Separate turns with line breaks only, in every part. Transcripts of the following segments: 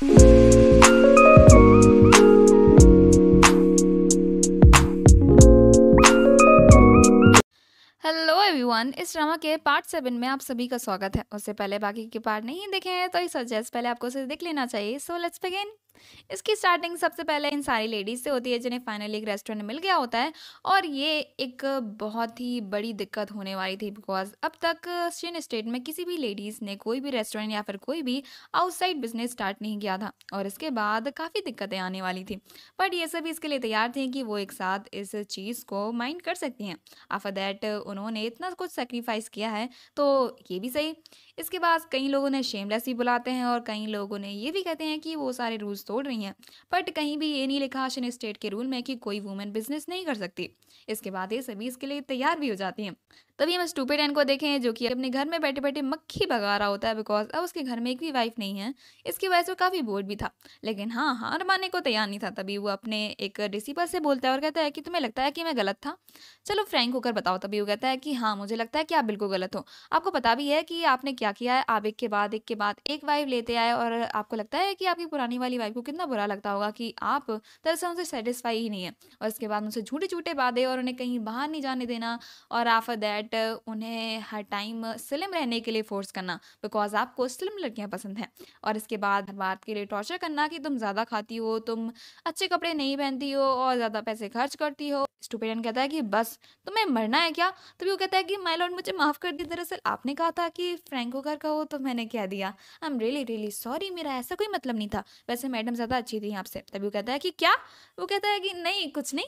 Hello everyone इस drama के part seven में आप सभी का स्वागत है उससे पहले बाकी के पार्ट नहीं देखे हैं तो इस सजेस्ट पहले आपको उसे देख लेना चाहिए सो लेट्स बिगिन इसकी स्टार्टिंग सबसे पहले इन सारी लेडीज़ से होती है जिन्हें फाइनली एक रेस्टोरेंट मिल गया होता है और ये एक बहुत ही बड़ी दिक्कत होने वाली थी बिकॉज अब तक शिन स्टेट में किसी भी लेडीज़ ने कोई भी रेस्टोरेंट या फिर कोई भी आउटसाइड बिजनेस स्टार्ट नहीं किया था और इसके बाद काफ़ी दिक्कतें आने वाली थी बट ये सभी इसके लिए तैयार थी कि वो एक साथ इस चीज़ को माइंड कर सकती हैं आफ़र दैट उन्होंने इतना कुछ सेक्रीफाइस किया है तो ये भी सही इसके बाद कई लोगों ने शेमलेस भी बुलाते हैं और कई लोगों ने ये भी कहते हैं कि वो सारे रूल्स तोड़ रही हैं बट कहीं भी ये नहीं लिखा शन स्टेट के रूल में कि कोई वुमेन बिजनेस नहीं कर सकती इसके बाद ये सभी इसके लिए तैयार भी हो जाती हैं तभी हम स्टूपिड एंड को देखें जो कि अपने घर में बैठे बैठे मक्खी भगा रहा होता है बिकॉज अब उसके घर में एक भी वाइफ नहीं है इसकी वजह से काफ़ी बोर्ड भी था लेकिन हाँ हार मानने को तैयार नहीं था तभी वो अपने एक रिसीवर से बोलता है और कहता है कि तुम्हें लगता है कि मैं गलत था चलो फ्रैंक होकर बताओ तभी वो कहता है कि हाँ मुझे लगता है कि आप बिल्कुल गलत हो आपको पता भी है कि आपने क्या किया है आप एक के बाद एक के बाद एक वाइफ लेते आए और आपको लगता है कि आपकी पुरानी वाली वाइफ को कितना बुरा लगता होगा कि आप दरअसल उनसे सेटिस्फाई ही नहीं है और इसके बाद उनसे झूठे झूठे वादे और उन्हें कहीं बाहर नहीं जाने देना और आफ्टर दैट बट उन्हें हर टाइम स्लिम रहने के लिए फोर्स करना बिकॉज आपको स्लिम लड़कियाँ पसंद हैं और इसके बाद हर बात के लिए टॉर्चर करना कि तुम ज़्यादा खाती हो तुम अच्छे कपड़े नहीं पहनती हो और ज़्यादा पैसे खर्च करती हो स्टूडेंट कहता है कि बस तुम्हें मरना है क्या तभी तो वो कहता है कि माई लॉर्ड मुझे माफ़ कर दी दरअसल आपने कहा था कि फ्रेंको घर का हो तो मैंने कह दिया I am really really sorry मेरा ऐसा कोई मतलब नहीं था वैसे मैडम ज़्यादा अच्छी थी आपसे तभी वो कहता है कि क्या वो कहता है कि नहीं कुछ नहीं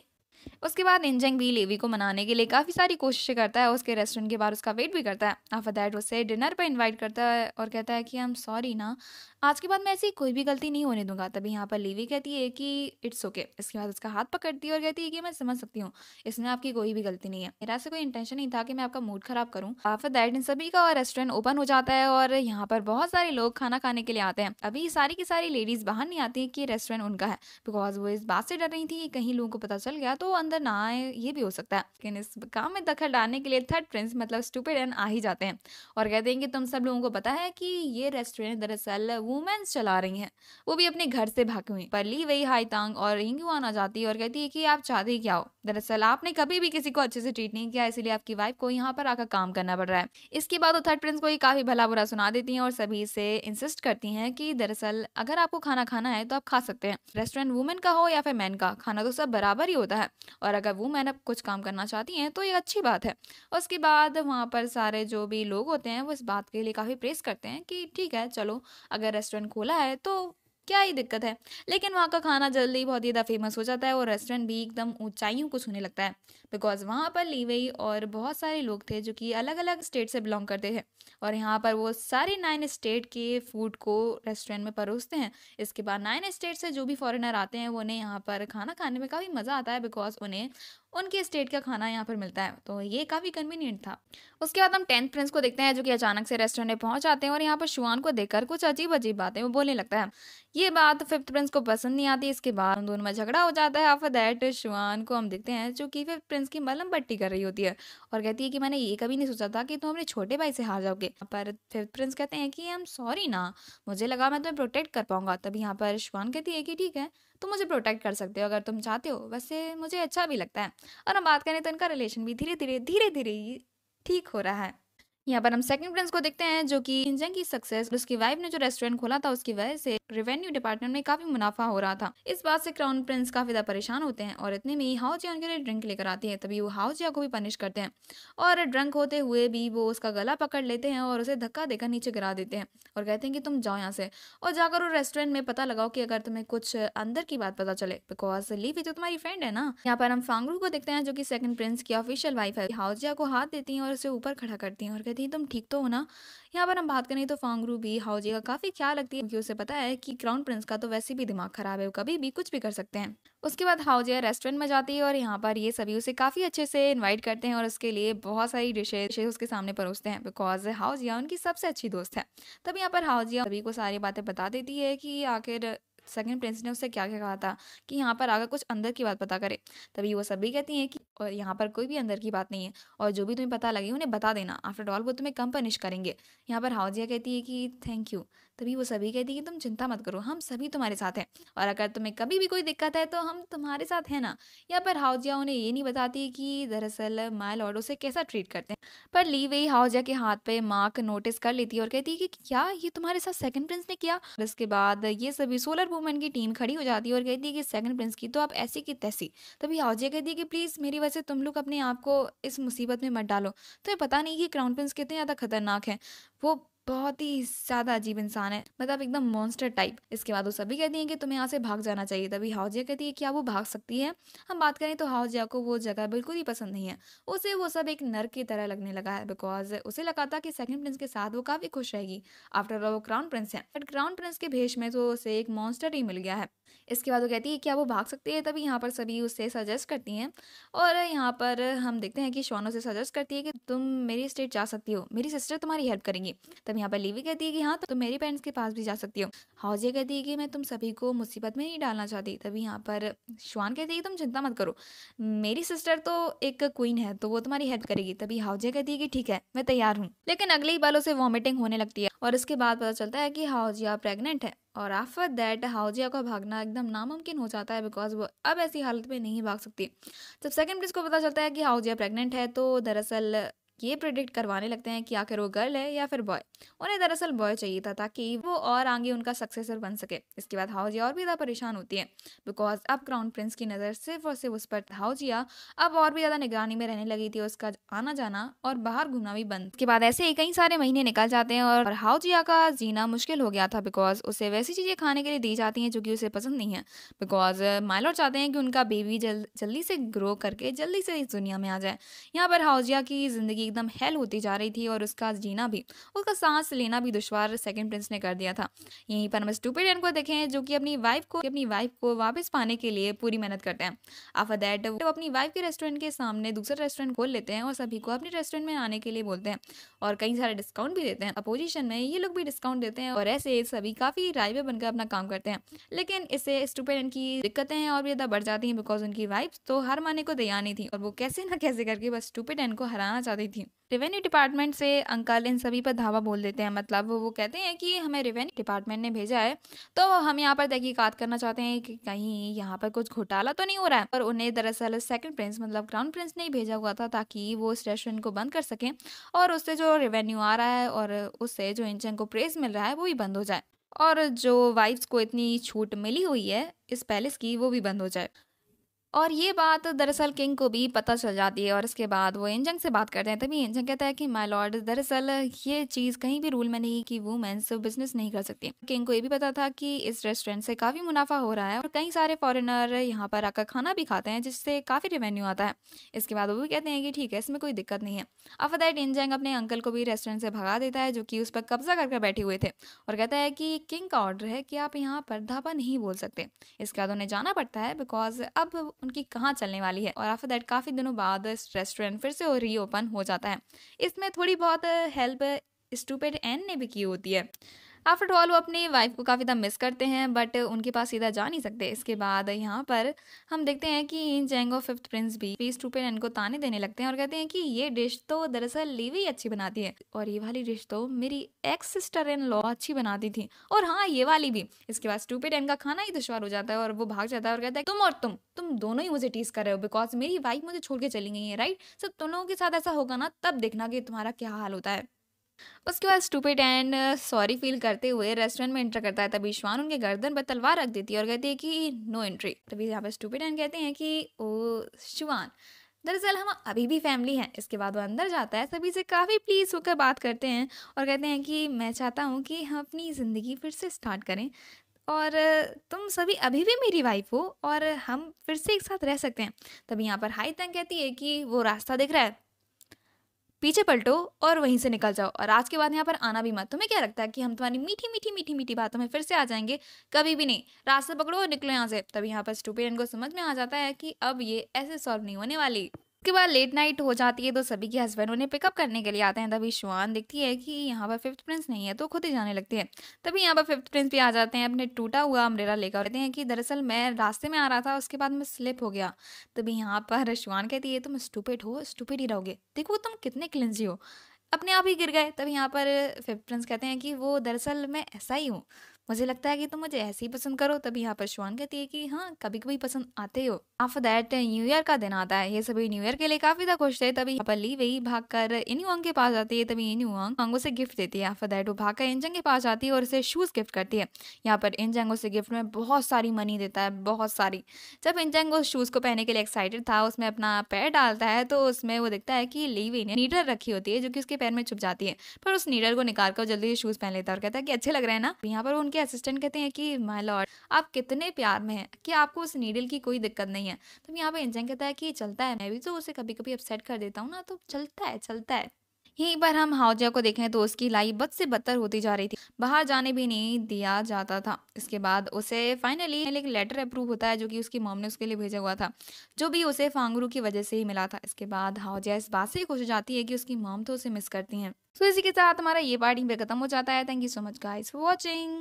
उसके बाद इंजंग भी लेवी को मनाने के लिए काफ़ी सारी कोशिशें करता है उसके रेस्टोरेंट के बाहर उसका वेट भी करता है आफ्टर दैट उसे डिनर पर इन्वाइट करता है और कहता है कि आई एम सॉरी ना आज के बाद मैं ऐसी कोई भी गलती नहीं होने दूंगा तभी यहाँ पर लीवी कहती है कि इट्स ओके okay. इसके बाद उसका हाथ पकड़ती है और कहती है कि मैं समझ सकती हूँ इसमें आपकी कोई भी गलती नहीं है मेरा से कोई इंटेंशन नहीं था कि मैं आपका मूड खराब करूँ आफ्टर दैट इन सभी का रेस्टोरेंट ओपन हो जाता है और यहाँ पर बहुत सारे लोग खाना खाने के लिए आते हैं अभी सारी की सारी लेडीज बाहर नहीं आती है कि रेस्टोरेंट उनका है बिकॉज वो इस बात से डर रही थी कि कहीं लोगों को पता चल गया तो अंदर ना आए ये भी हो सकता है लेकिन इस काम में दखल डालने के लिए थर्ड प्रिंस मतलब स्टूपेड एंड आ ही जाते हैं और कहते हैं कि तुम सब लोगों को पता है कि ये रेस्टोरेंट दरअसल वुमेन्स चला रही हैं वो भी अपने घर से भाग हुई परली वही हाईतांग और रिंग आ जाती है और कहती है कि आप चाहते क्या हो दरअसल आपने कभी भी किसी को अच्छे से ट्रीट नहीं किया इसलिए आपकी वाइफ को यहाँ पर आकर काम करना पड़ रहा है इसके बाद वो थर्ड प्रिंस को ही काफी भला बुरा सुना देती है और सभी से इंसिस्ट करती है की दरअसल अगर आपको खाना खाना है तो आप खा सकते हैं रेस्टोरेंट वुमेन का हो या फिर मैन का खाना तो सब बराबर ही होता है और अगर वुमेन अब कुछ काम करना चाहती है तो ये अच्छी बात है उसके बाद वहाँ पर सारे जो भी लोग होते हैं वो इस बात के लिए काफ़ी प्रेस करते हैं कि ठीक है चलो अगर रेस्टोरेंट खोला है तो क्या ही दिक्कत है लेकिन वहाँ का खाना जल्दी ही बहुत ज़्यादा फेमस हो जाता है और रेस्टोरेंट भी एकदम ऊंचाइयों को छूने लगता है बिकॉज वहाँ पर लीवई और बहुत सारे लोग थे जो कि अलग अलग स्टेट से बिलोंग करते थे और यहाँ पर वो सारे नाइन स्टेट के फूड को रेस्टोरेंट में परोसते हैं इसके बाद नाइन स्टेट से जो भी फॉरेनर आते हैं उन्हें यहाँ पर खाना खाने में काफ़ी मज़ा आता है बिकॉज उन्हें उनके स्टेट का खाना यहाँ पर मिलता है तो ये काफ़ी कन्वीनियंट था उसके बाद हम टेंथ प्रिंस को देखते हैं जो कि अचानक से रेस्टोरेंट में पहुँच जाते हैं और यहाँ पर शुआन को देखकर कुछ अजीब अजीब बातें वो बोलने लगता है ये बात फिफ्थ प्रिंस को पसंद नहीं आती इसके बाद उन दोनों में झगड़ा हो जाता है आफर दैट शिवान को हम देखते हैं जो कि फिफ्थ प्रिंस की मलम पट्टी कर रही होती है और कहती है कि मैंने ये कभी नहीं सोचा था कि तुम अपने छोटे भाई से हार जाओगे पर फिफ्थ प्रिंस कहते हैं कि एम सॉरी ना मुझे लगा मैं तुम्हें प्रोटेक्ट कर पाऊंगा तभी यहाँ पर शिवान कहती है कि ठीक है तुम मुझे प्रोटेक्ट कर सकते हो अगर तुम चाहते हो वैसे मुझे अच्छा भी लगता है और हम बात करें तो इनका रिलेशन भी धीरे धीरे धीरे धीरे ठीक हो रहा है यहाँ पर हम सेकंड प्रिंस को देखते हैं जो कि इंजन की सक्सेस उसकी वाइफ ने जो रेस्टोरेंट खोला था उसकी वजह से रेवेन्यू डिपार्टमेंट में काफी मुनाफा हो रहा था इस बात से क्राउन प्रिंस काफी ज्यादा परेशान होते हैं और इतने में ही हाउजिया उनके लिए ड्रिंक लेकर आती है तभी वो हाउजिया को भी पनिश करते हैं और ड्रंक होते हुए भी वो उसका गला पकड़ लेते हैं और उसे धक्का देकर नीचे गिरा देते हैं और कहते हैं कि तुम जाओ यहाँ से और जाकर वो रेस्टोरेंट में पता लगाओ की अगर तुम्हें कुछ अंदर की बात पता चले बिकॉज लीवी तो तुम्हारी फ्रेंड है ना यहाँ पर हम फांगरू को देखते हैं जो की सेकंड प्रिंस की ऑफिशियल वाइफ है हाउजिया को हाथ देती है और उसे ऊपर खड़ा करती है और रहे थे तुम ठीक तो हो ना यहाँ पर हम बात करें तो फांगरू भी हाउजी का काफ़ी ख्याल रखती है क्योंकि उसे पता है कि क्राउन प्रिंस का तो वैसे भी दिमाग खराब है वो कभी भी कुछ भी कर सकते हैं उसके बाद हाउजिया रेस्टोरेंट में जाती है और यहाँ पर ये सभी उसे काफ़ी अच्छे से इन्वाइट करते हैं और उसके लिए बहुत सारी डिशेज उसके सामने परोसते हैं बिकॉज हाउजिया उनकी सबसे अच्छी दोस्त है तब यहाँ पर हाउजिया सभी को सारी बातें बता देती है कि आखिर सेकेंड प्रिंस ने उससे क्या क्या कहा था कि यहाँ पर आगे कुछ अंदर की बात पता करे तभी वो सभी कहती हैं कि और यहाँ पर कोई भी अंदर की बात नहीं है और जो भी तुम्हें पता लगे उन्हें बता देना आफ्टर ऑल वो तुम्हें कम पनिश करेंगे यहाँ पर हाउजिया कहती है कि थैंक यू तभी वो सभी कहती कि तुम चिंता मत करो हम सभी तुम्हारे साथ हैं और अगर तुम्हें कभी भी कोई दिक्कत है तो हम तुम्हारे साथ हैं ना यहाँ पर हाउजिया उन्हें ये नहीं बताती कि दरअसल माय लॉर्ड उसे कैसा ट्रीट करते हैं पर ली वे हाउजिया के हाथ पे मार्क नोटिस कर लेती है और कहती है कि क्या ये तुम्हारे साथ सेकंड प्रिंस ने किया इसके बाद ये सभी सोलर वूमेन की टीम खड़ी हो जाती है और कहती है कि सेकंड प्रिंस की तो आप ऐसी की तैसी तभी हाउजिया कहती है कि प्लीज़ मेरी वजह से तुम लोग अपने आप को इस मुसीबत में मत डालो तुम्हें पता नहीं कि क्राउन प्रिंस कितने ज़्यादा खतरनाक है वो बहुत ही ज़्यादा अजीब इंसान है मतलब एकदम मॉन्स्टर टाइप इसके बाद वो सभी कहती है कि तुम्हें यहाँ से भाग जाना चाहिए तभी हाउजिया कहती है क्या वो भाग सकती है हम बात करें तो हाउजिया को वो जगह बिल्कुल ही पसंद नहीं है उसे वो सब एक नर की तरह लगने लगा है बिकॉज उसे लगा था कि सेकंड प्रिंस के साथ वो काफ़ी खुश रहेगी आफ्टर ऑल वो क्राउन प्रिंस है बट क्राउन प्रिंस के भेष में तो उसे एक मॉन्स्टर ही मिल गया है इसके बाद वो कहती है क्या वो भाग सकती है तभी यहाँ पर सभी उससे सजेस्ट करती है और यहाँ पर हम देखते हैं कि शोनो से सजेस्ट करती है कि तुम मेरी स्टेट जा सकती हो मेरी सिस्टर तुम्हारी हेल्प करेंगी तभी यहाँ पर लीवी कहती है कि हाँ तो मेरे पेरेंट्स के पास भी जा सकती हूँ हाउजे कहती है कि मैं तुम सभी को मुसीबत में नहीं डालना चाहती तभी यहाँ पर श्वान कहती है कि तुम चिंता मत करो मेरी सिस्टर तो एक क्वीन है तो वो तुम्हारी हेल्प करेगी तभी हाउजे कहती है कि ठीक है मैं तैयार हूँ लेकिन अगले ही बालों से वॉमिटिंग होने लगती है और इसके बाद पता चलता है कि हाउजिया प्रेगनेंट है और आफ्टर दैट हाउजिया का भागना एकदम नामुमकिन हो जाता है बिकॉज वो अब ऐसी हालत में नहीं भाग सकती जब सेकंड प्रिंस को पता चलता है कि हाउजिया प्रेग्नेंट है तो दरअसल ये प्रिडिक्ट करवाने लगते हैं कि आखिर वो गर्ल है या फिर बॉय उन्हें दरअसल बॉय चाहिए था ताकि वो और आगे उनका सक्सेसर बन सके इसके बाद हाउजिया और भी ज़्यादा परेशान होती है बिकॉज अब क्राउन प्रिंस की नज़र सिर्फ और सिर्फ उस पर हाउजिया अब और भी ज़्यादा निगरानी में रहने लगी थी उसका आना जाना और बाहर घूमना भी बंद के बाद ऐसे ही कई सारे महीने निकल जाते हैं और हाउजिया का जीना मुश्किल हो गया था बिकॉज उसे वैसी चीज़ें खाने के लिए दी जाती हैं जो कि उसे पसंद नहीं है बिकॉज माइलोर चाहते हैं कि उनका बेबी जल्दी से ग्रो करके जल्दी से इस दुनिया में आ जाए यहाँ पर हाउजिया की ज़िंदगी एकदम हेल होती जा रही थी और उसका जीना भी उसका सांस लेना भी दुशवार सेकेंड प्रिंस ने कर दिया था यहीं पर हम स्टूपिडियन को देखें जो कि अपनी वाइफ को अपनी वाइफ को वापस पाने के लिए पूरी मेहनत करते हैं आफर दैट वो अपनी वाइफ के रेस्टोरेंट के सामने दूसरा रेस्टोरेंट खोल लेते हैं और सभी को अपने रेस्टोरेंट में आने के लिए बोलते हैं और कई सारे डिस्काउंट भी देते हैं अपोजिशन में ये लोग भी डिस्काउंट देते हैं और ऐसे सभी काफ़ी रायवे बनकर अपना काम करते हैं लेकिन इससे स्टूपिडेंट की दिक्कतें हैं और भी ज़्यादा बढ़ जाती है बिकॉज उनकी वाइफ तो हर माने को तैयार नहीं थी और वो कैसे ना कैसे करके बस स्टूपिडेंट को हराना चाहती थी थी रेवेन्यू डिपार्टमेंट से अंकल इन सभी पर धावा बोल देते हैं मतलब वो कहते हैं कि हमें रेवेन्यू डिपार्टमेंट ने भेजा है तो हम यहाँ पर तहकीकात करना चाहते हैं कि कहीं यहाँ पर कुछ घोटाला तो नहीं हो रहा है और उन्हें दरअसल सेकंड प्रिंस मतलब क्राउन प्रिंस ने भेजा हुआ था ताकि वो इस रेस्टोरेंट को बंद कर सकें और उससे जो रेवेन्यू आ रहा है और उससे जो इंजन को प्रेस मिल रहा है वो भी बंद हो जाए और जो वाइफ्स को इतनी छूट मिली हुई है इस पैलेस की वो भी बंद हो जाए और ये बात दरअसल किंग को भी पता चल जाती है और इसके बाद वो एंजंग से बात करते हैं तभी एंजंग कहता है कि माय लॉर्ड दरअसल ये चीज़ कहीं भी रूल में नहीं कि वुमेन्स बिजनेस नहीं कर सकती किंग को ये भी पता था कि इस रेस्टोरेंट से काफ़ी मुनाफा हो रहा है और कई सारे फॉरेनर यहाँ पर आकर खाना भी खाते हैं जिससे काफ़ी रेवेन्यू आता है इसके बाद वो भी कहते हैं कि ठीक है इसमें कोई दिक्कत नहीं है आफ्टर दैट एंजंग अपने अंकल को भी रेस्टोरेंट से भगा देता है जो कि उस पर कब्जा करके बैठे हुए थे और कहता है कि किंग का ऑर्डर है कि आप यहाँ पर धापा नहीं बोल सकते इसके बाद तो उन्हें जाना पड़ता है बिकॉज अब उनकी कहाँ चलने वाली है और आफ्टर दैट काफ़ी दिनों बाद रेस्टोरेंट फिर से रीओपन हो जाता है इसमें थोड़ी बहुत हेल्प स्टूपेड एन ने भी की होती है आफ्टर ऑल वो अपनी वाइफ को काफ़ी ज़्यादा मिस करते हैं बट उनके पास सीधा जा नहीं सकते इसके बाद यहाँ पर हम देखते हैं कि इन जेंगो फिफ्थ प्रिंस भी फेस टू पेन इनको ताने देने लगते हैं और कहते हैं कि ये डिश तो दरअसल लीवी अच्छी बनाती है और ये वाली डिश तो मेरी एक्स सिस्टर इन लॉ अच्छी बनाती थी और हाँ ये वाली भी इसके बाद टू पेन का खाना ही दुशवार हो जाता है और वो भाग जाता है और कहता है तुम और तुम तुम दोनों ही मुझे टीस कर रहे हो बिकॉज मेरी वाइफ मुझे छोड़ के चली गई है राइट सब तुम लोगों के साथ ऐसा होगा ना तब देखना कि तुम्हारा क्या हाल होता है उसके बाद स्टूपिड एंड सॉरी फील करते हुए रेस्टोरेंट में एंटर करता है तभी श्वान उनके गर्दन पर तलवार रख देती है और कहती है कि नो एंट्री तभी यहाँ पर स्टूपिड एंड कहते हैं कि ओ श्वान दरअसल हम अभी भी फैमिली हैं इसके बाद वो अंदर जाता है सभी से काफ़ी प्लीज होकर बात करते हैं और कहते हैं कि मैं चाहता हूँ कि हम अपनी ज़िंदगी फिर से स्टार्ट करें और uh, तुम सभी अभी भी मेरी वाइफ हो और हम फिर से एक साथ रह सकते हैं तभी यहाँ पर हाई तंग कहती है कि वो रास्ता दिख रहा है पीछे पलटो और वहीं से निकल जाओ और आज के बाद यहाँ पर आना भी मत तुम्हें क्या लगता है कि हम तुम्हारी मीठी मीठी मीठी मीठी बातों में फिर से आ जाएंगे कभी भी नहीं रास्ता पकड़ो और निकलो यहाँ से तभी यहाँ पर स्टूपिड को समझ में आ जाता है कि अब ये ऐसे सॉल्व नहीं होने वाली उसके बाद लेट नाइट हो जाती है तो सभी के हस्बैंड उन्हें पिकअप करने के लिए आते हैं तभी शुआन देखती है कि यहाँ पर फिफ्थ प्रिंस नहीं है तो खुद ही जाने लगती है तभी यहाँ पर फिफ्थ प्रिंस भी आ जाते हैं अपने टूटा हुआ अम्ब्रेला लेकर कहते हैं कि दरअसल मैं रास्ते में आ रहा था उसके बाद मैं स्लिप हो गया तभी यहाँ पर शुआन कहती है तुम स्टूपेड हो स्टूपेड ही रहोगे देखो तुम कितने क्लिंजी हो अपने आप ही गिर गए तभी यहाँ पर फिफ्थ प्रिंस कहते हैं कि वो दरअसल मैं ऐसा ही हूँ मुझे लगता है कि तुम मुझे ऐसे ही पसंद करो तभी यहाँ पर श्वान कहती है कि हाँ कभी कभी पसंद आते हो आफ्टर दैट न्यू ईयर का दिन आता है ये सभी न्यू ईयर के लिए काफी ज्यादा खुश थे तभी यहाँ पर ली वही भाग कर इन्यूंग के पास आती है तभी इन्यूंग वांग उसे गिफ्ट देती है आफ्टर दैट वो भाग कर इंजंग के पास आती है और उसे शूज गिफ्ट करती है यहाँ पर इंजंग उसे गिफ्ट में बहुत सारी मनी देता है बहुत सारी जब इंजंग उस शूज को पहनने के लिए एक्साइटेड था उसमें अपना पैर डालता है तो उसमें वो देखता है कि वही ने नीडल रखी होती है जो कि उसके पैर में छुप जाती है पर उस नीडल को निकाल कर जल्दी शूज पहन लेता है और कहता है कि अच्छे लग रहे हैं ना यहाँ पर उनके असिस्टेंट कहते हैं कि माई लॉर्ड आप कितने प्यार में हैं कि आपको उस नीडल की कोई दिक्कत नहीं है तो यहाँ पे इंजन कहता है कि चलता है मैं भी तो उसे कभी कभी अपसेट कर देता हूँ ना तो चलता है चलता है यहीं पर हम हाउजिया को देखें तो उसकी लाइफ बद से बदतर होती जा रही थी बाहर जाने भी नहीं दिया जाता था इसके बाद उसे फाइनली एक लेटर अप्रूव होता है जो कि उसकी मॉम ने उसके लिए भेजा हुआ था जो भी उसे फांगरू की वजह से ही मिला था इसके बाद हाउजिया इस बात से ही खुश हो जाती है कि उसकी मॉम तो उसे मिस करती है तो इसी के साथ हमारा ये पार्टी ही पे खत्म हो जाता है thank you so much guys for watching